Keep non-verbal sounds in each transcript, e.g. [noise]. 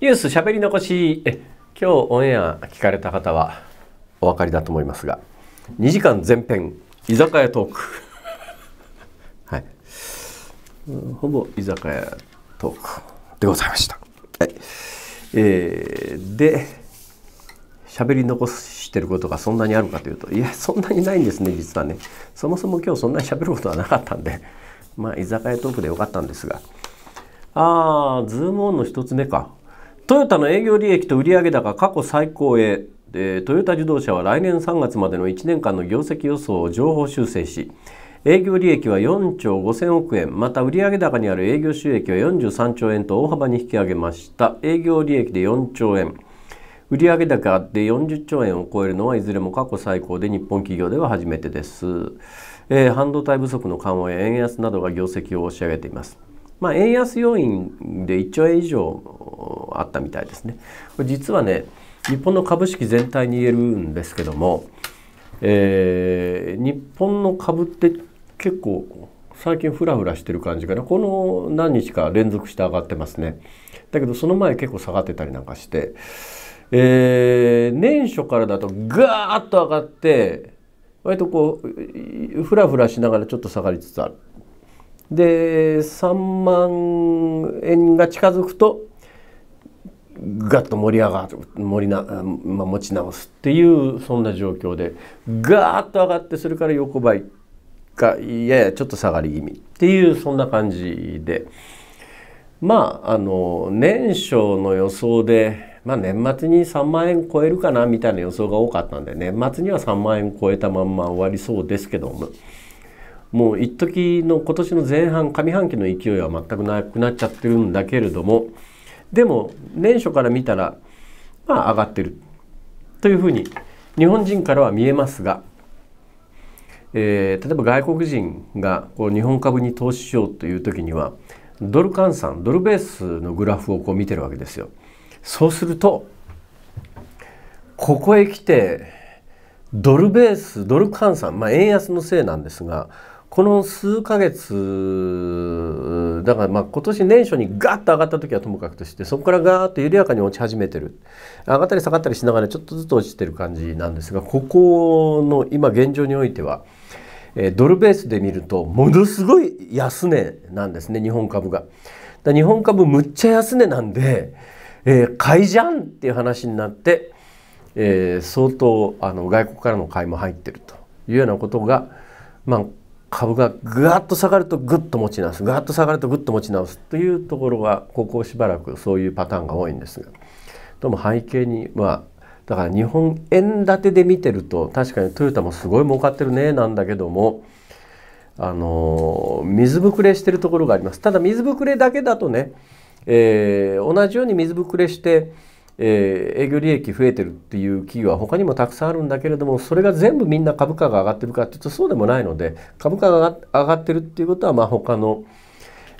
ニュースしゃべり残しえ今日オンエア聞かれた方はお分かりだと思いますが2時間前編居酒屋トーク [laughs] はい、うん、ほぼ居酒屋トークでございました、はいえー、でべり残してることがそんなにあるかというといやそんなにないんですね実はねそもそも今日そんなにしゃべることはなかったんでまあ居酒屋トークでよかったんですがああズームオンの1つ目かトヨタの営業利益と売上高過去最高へでトヨタ自動車は来年3月までの1年間の業績予想を情報修正し営業利益は4兆5000億円また売上高にある営業収益は43兆円と大幅に引き上げました営業利益で4兆円売上高で40兆円を超えるのはいずれも過去最高で日本企業では初めてです、えー、半導体不足の緩和や円安などが業績を押し上げていますまあ、円安要因で1兆円以上あったみたいですね。これ実はね日本の株式全体に言えるんですけども、えー、日本の株って結構最近フラフラしてる感じかなこの何日か連続して上がってますねだけどその前結構下がってたりなんかして、えー、年初からだとガーッと上がって割とこうフラフラしながらちょっと下がりつつあるで3万円が近づくとガッと盛り上が盛りな、まあ、持ち直すっていうそんな状況でガーッと上がってそれから横ばいいややちょっと下がり気味っていうそんな感じでまああの年初の予想で、まあ、年末に3万円超えるかなみたいな予想が多かったんで年末には3万円超えたまんま終わりそうですけども。もう一時の今年の前半上半期の勢いは全くなくなっちゃってるんだけれどもでも年初から見たらまあ上がってるというふうに日本人からは見えますが、えー、例えば外国人がこう日本株に投資しようという時にはドル換算ドルベースのグラフをこう見てるわけですよ。そうするとここへ来てドルベースドル換算、まあ、円安のせいなんですがこの数ヶ月だからまあ今年年初にガッと上がった時はともかくとしてそこからガーッと緩やかに落ち始めてる上がったり下がったりしながらちょっとずつ落ちてる感じなんですがここの今現状においては、えー、ドルベースで見るとものすごい安値なんですね日本株が。だ日本株むっちゃ安値なんで、えー、買いじゃんっていう話になって、えー、相当あの外国からの買いも入ってるというようなことがまあ株がぐわっと下がるとぐっと持ち直すぐわっと下がるとぐっと持ち直すというところはここしばらくそういうパターンが多いんですがどうも背景にはだから日本円建てで見てると確かにトヨタもすごい儲かってるねなんだけどもあの水ぶくれしてるところがありますただ水ぶくれだけだとね、えー、同じように水ぶくれしてえー、営業利益増えてるっていう企業は他にもたくさんあるんだけれどもそれが全部みんな株価が上がってるかっていうとそうでもないので株価が上がってるっていうことはまあ他の、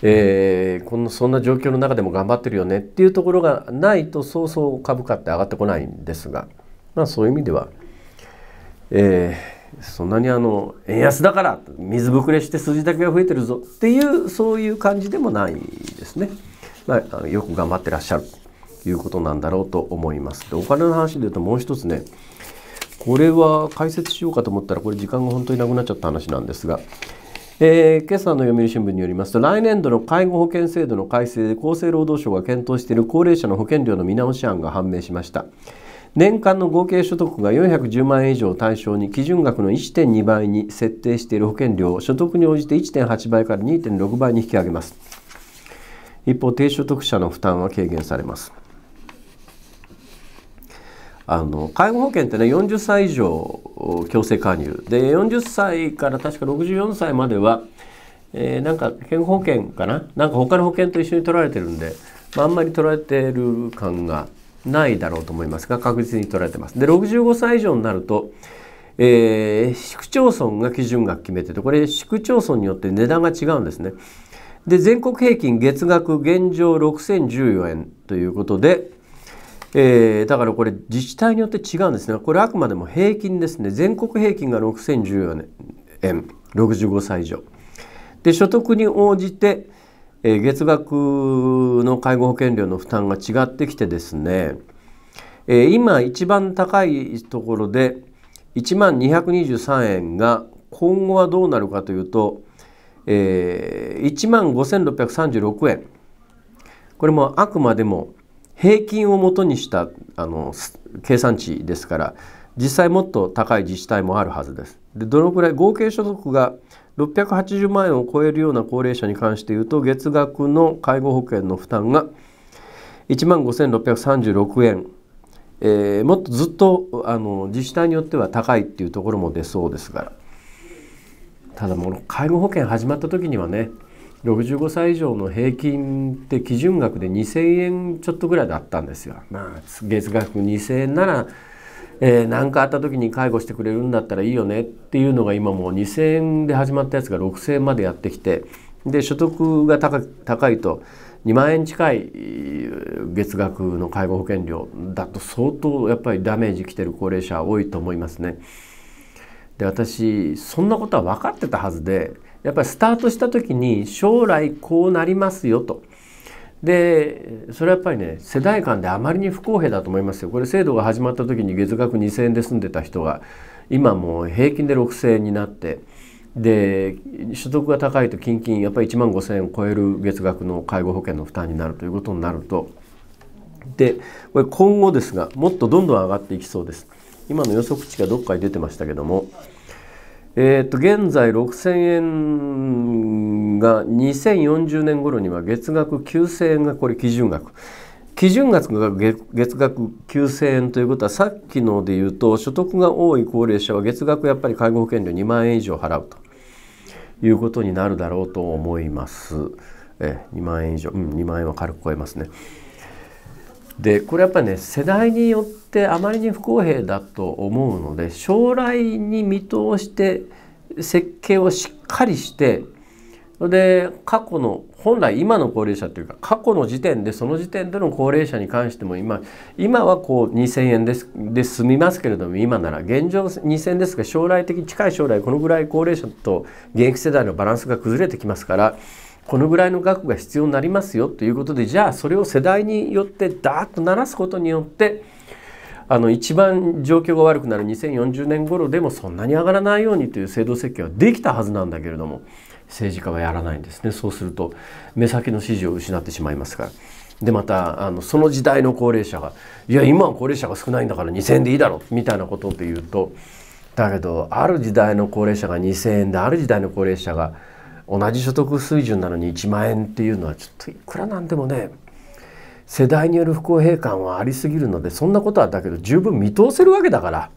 えー、このそんな状況の中でも頑張ってるよねっていうところがないとそうそう株価って上がってこないんですが、まあ、そういう意味では、えー、そんなにあの円安だから水ぶくれして数字だけが増えてるぞっていうそういう感じでもないですね。まあ、よく頑張ってらっしゃる。いうことなんだろうと思います。でお金の話で言うともう一つねこれは解説しようかと思ったらこれ時間が本当になくなっちゃった話なんですが。えー、今朝の読売新聞によりますと来年度の介護保険制度の改正で厚生労働省が検討している高齢者の保険料の見直し案が判明しました年間の合計所得が410万円以上を対象に基準額の1.2倍に設定している保険料を所得に応じて1.8倍から2.6倍に引き上げます一方低所得者の負担は軽減されますあの介護保険ってね40歳以上強制加入で40歳から確か64歳までは、えー、なんか健康保険かななんか他の保険と一緒に取られてるんで、まあ、あんまり取られてる感がないだろうと思いますが確実に取られてます。で65歳以上になるとえー、市区町村が基準額決めててこれ市区町村によって値段が違うんですね。で全国平均月額現状6014円ということでえー、だからこれ自治体によって違うんですねこれあくまでも平均ですね全国平均が6014円65歳以上で所得に応じて、えー、月額の介護保険料の負担が違ってきてですね、えー、今一番高いところで1万223円が今後はどうなるかというと、えー、1万5636円これもあくまでも平均をもとにしたあの計算値ですから実際もっと高い自治体もあるはずです。でどのくらい合計所得が680万円を超えるような高齢者に関して言うと月額の介護保険の負担が1万5636円、えー、もっとずっとあの自治体によっては高いっていうところも出そうですからただもう介護保険始まった時にはね65歳以上の平均って基準額で2,000円ちょっとぐらいだったんですよ。まあ、月額2,000円ならえー、何かあった時に介護してくれるんだったらいいよねっていうのが今もう2,000円で始まったやつが6,000円までやってきてで所得が高いと2万円近い月額の介護保険料だと相当やっぱりダメージきてる高齢者多いと思いますね。で私そんなことは分かってたはずでやっぱりスタートした時に将来こうなりますよと。でそれはやっぱりね世代間であまりに不公平だと思いますよ。これ制度が始まった時に月額2,000円で住んでた人が今もう平均で6,000円になってで所得が高いと近々やっぱり1万5,000円を超える月額の介護保険の負担になるということになるとでこれ今後ですがもっとどんどん上がっていきそうです。今の予測値がどっかに出てましたけども、えと現在6000円が2040年頃には月額9000円がこれ基準額基準額が月額9000円ということはさっきので言うと所得が多い高齢者は月額やっぱり介護保険料2万円以上払うということになるだろうと思います。え2万円以上、うん、2万円は軽く超えますね。でこれやっぱりね世代によってあまりに不公平だと思うので将来に見通して設計をしっかりしてで過去の本来今の高齢者というか過去の時点でその時点での高齢者に関しても今今はこう2,000円ですで済みますけれども今なら現状2,000円ですが将来的近い将来このぐらい高齢者と現役世代のバランスが崩れてきますからこのぐらいの額が必要になりますよということでじゃあそれを世代によってダーッと鳴らすことによってあの一番状況が悪くなる2040年頃でもそんなに上がらないようにという制度設計はできたはずなんだけれども政治家はやらないんですねそうすると目先の支持を失ってしまいますから。でまたあのその時代の高齢者が「いや今は高齢者が少ないんだから2,000円でいいだろ」みたいなことで言うとだけどある時代の高齢者が2,000円である時代の高齢者が同じ所得水準なのに1万円っていうのはちょっといくらなんでもね世代による不公平感はありすぎるのでそんなことはだけど十分見通せるわけだから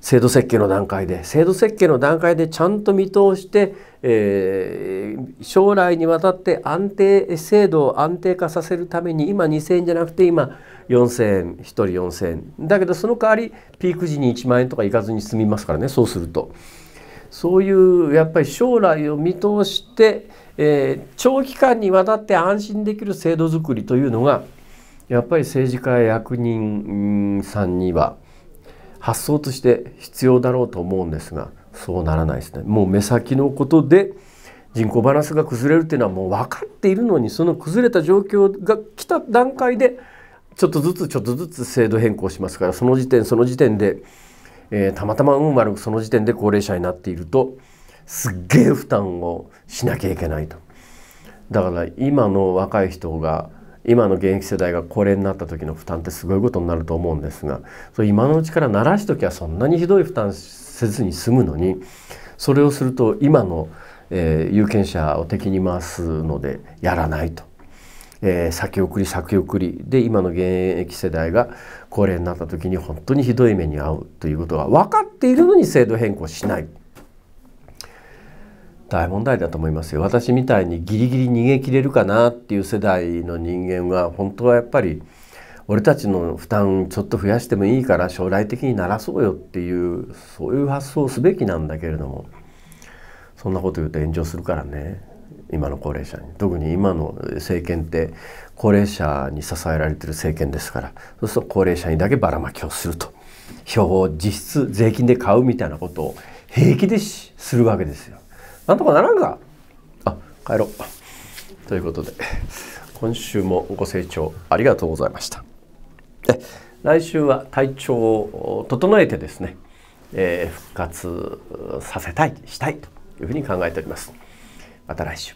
制度設計の段階で制度設計の段階でちゃんと見通して、えー、将来にわたって安定制度を安定化させるために今2,000円じゃなくて今4,000円1人4,000円だけどその代わりピーク時に1万円とかいかずに済みますからねそうすると。そういうやっぱり将来を見通して、えー、長期間にわたって安心できる制度づくりというのがやっぱり政治家や役人さんには発想として必要だろうと思うんですがそうならないですね。もう目先のことで人口バランスが崩れるっていうのはもう分かっているのにその崩れた状況が来た段階でちょっとずつちょっとずつ制度変更しますからその時点その時点でえー、たまたま運悪くその時点で高齢者になっているとすっげえ負担をしなきゃいけないとだから今の若い人が今の現役世代が高齢になった時の負担ってすごいことになると思うんですがそれ今のうちから慣らし時はそんなにひどい負担せずに済むのにそれをすると今の、えー、有権者を敵に回すのでやらないとえー、先送り先送りで今の現役世代が高齢になった時に本当にひどい目に遭うということが分かっているのに制度変更しない大問題だと思いますよ私みたいにギリギリ逃げ切れるかなっていう世代の人間は本当はやっぱり俺たちの負担ちょっと増やしてもいいから将来的にならそうよっていうそういう発想をすべきなんだけれどもそんなこと言うと炎上するからね。今の高齢者に特に今の政権って高齢者に支えられてる政権ですからそうすると高齢者にだけばらまきをすると票を実質税金で買うみたいなことを平気でするわけですよ。なんとかならんかあ帰ろう。ということで今週もご清聴ありがとうございました。来週は体調を整えてですね、えー、復活させたいしたいというふうに考えております。また来週